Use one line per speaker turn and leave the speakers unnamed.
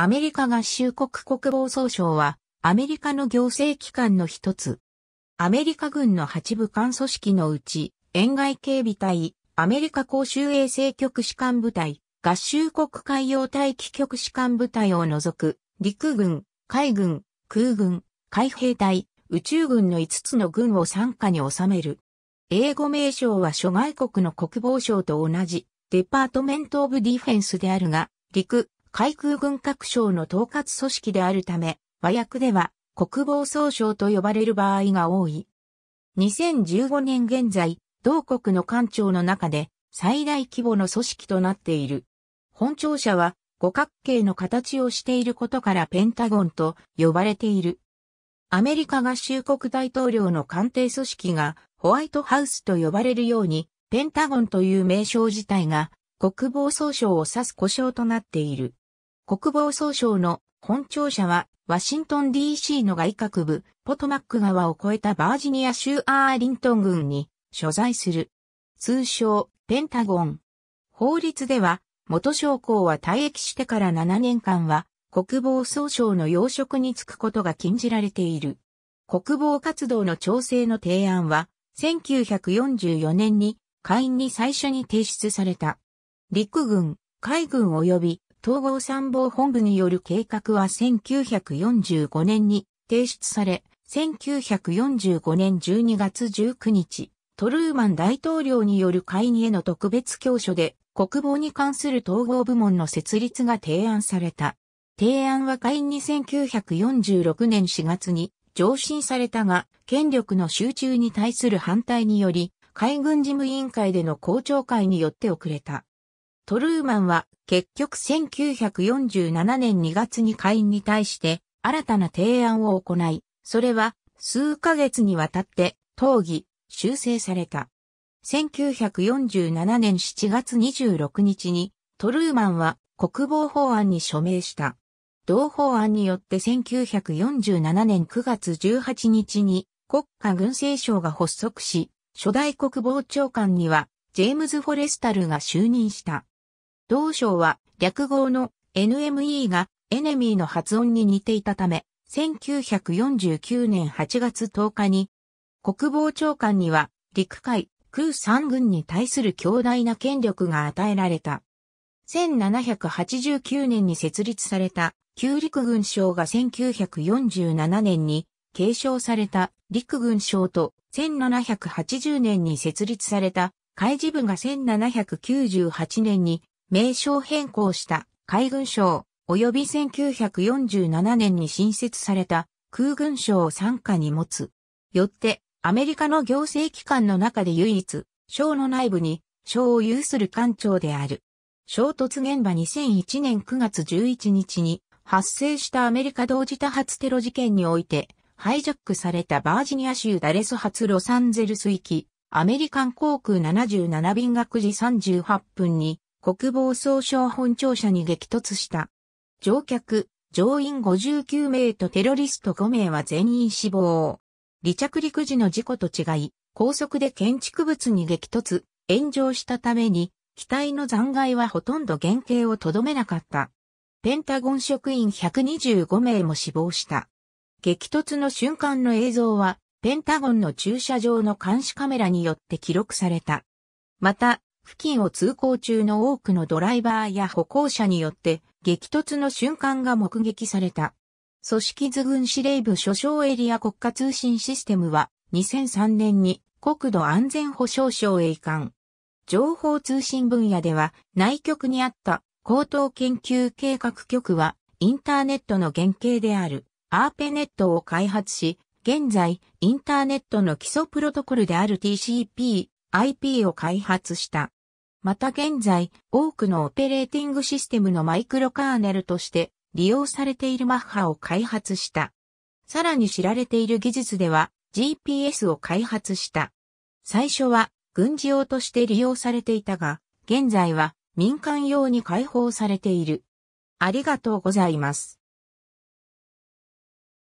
アメリカ合衆国国防総省は、アメリカの行政機関の一つ。アメリカ軍の八部艦組織のうち、沿外警備隊、アメリカ公衆衛生局士官部隊、合衆国海洋大気局士官部隊を除く、陸軍、海軍、空軍、海兵隊、宇宙軍の5つの軍を参加に収める。英語名称は諸外国の国防省と同じ、デパートメント・オブ・ディフェンスであるが、陸、海空軍各省の統括組織であるため、和訳では国防総省と呼ばれる場合が多い。2015年現在、同国の官庁の中で最大規模の組織となっている。本庁舎は五角形の形をしていることからペンタゴンと呼ばれている。アメリカ合衆国大統領の官邸組織がホワイトハウスと呼ばれるように、ペンタゴンという名称自体が国防総省を指す故障となっている。国防総省の本庁舎は、ワシントン DC の外郭部、ポトマック川を越えたバージニア州アーリントン郡に所在する。通称、ペンタゴン。法律では、元将校は退役してから7年間は、国防総省の要職に就くことが禁じられている。国防活動の調整の提案は、1944年に会員に最初に提出された。陸軍、海軍及び統合参謀本部による計画は1945年に提出され、1945年12月19日、トルーマン大統領による会議への特別教書で、国防に関する統合部門の設立が提案された。提案は会員に1946年4月に上申されたが、権力の集中に対する反対により、海軍事務委員会での公聴会によって遅れた。トルーマンは結局1947年2月に会員に対して新たな提案を行い、それは数ヶ月にわたって討議、修正された。1947年7月26日にトルーマンは国防法案に署名した。同法案によって1947年9月18日に国家軍政省が発足し、初代国防長官にはジェームズ・フォレスタルが就任した。同省は略号の NME がエネミーの発音に似ていたため、1949年8月10日に国防長官には陸海空三軍に対する強大な権力が与えられた。1789年に設立された旧陸軍省が1947年に継承された陸軍省と1780年に設立された海事部が1798年に名称変更した海軍省及び1947年に新設された空軍省を参加に持つ。よって、アメリカの行政機関の中で唯一、省の内部に省を有する官庁である。衝突現場2001年9月11日に発生したアメリカ同時多発テロ事件において、ハイジャックされたバージニア州ダレス発ロサンゼルス行き、アメリカン航空77便が9時38分に国防総省本庁舎に激突した。乗客、乗員59名とテロリスト5名は全員死亡。離着陸時の事故と違い、高速で建築物に激突、炎上したために、機体の残骸はほとんど原型をとどめなかった。ペンタゴン職員125名も死亡した。激突の瞬間の映像は、ペンタゴンの駐車場の監視カメラによって記録された。また、付近を通行中の多くのドライバーや歩行者によって激突の瞬間が目撃された。組織図軍司令部所省エリア国家通信システムは2003年に国土安全保障省へ移管。情報通信分野では内局にあった高等研究計画局はインターネットの原型であるアーペネットを開発し、現在インターネットの基礎プロトコルである TCP、IP を開発した。また現在、多くのオペレーティングシステムのマイクロカーネルとして利用されているマッハを開発した。さらに知られている技術では GPS を開発した。最初は軍事用として利用されていたが、現在は民間用に開放されている。ありがとうございます。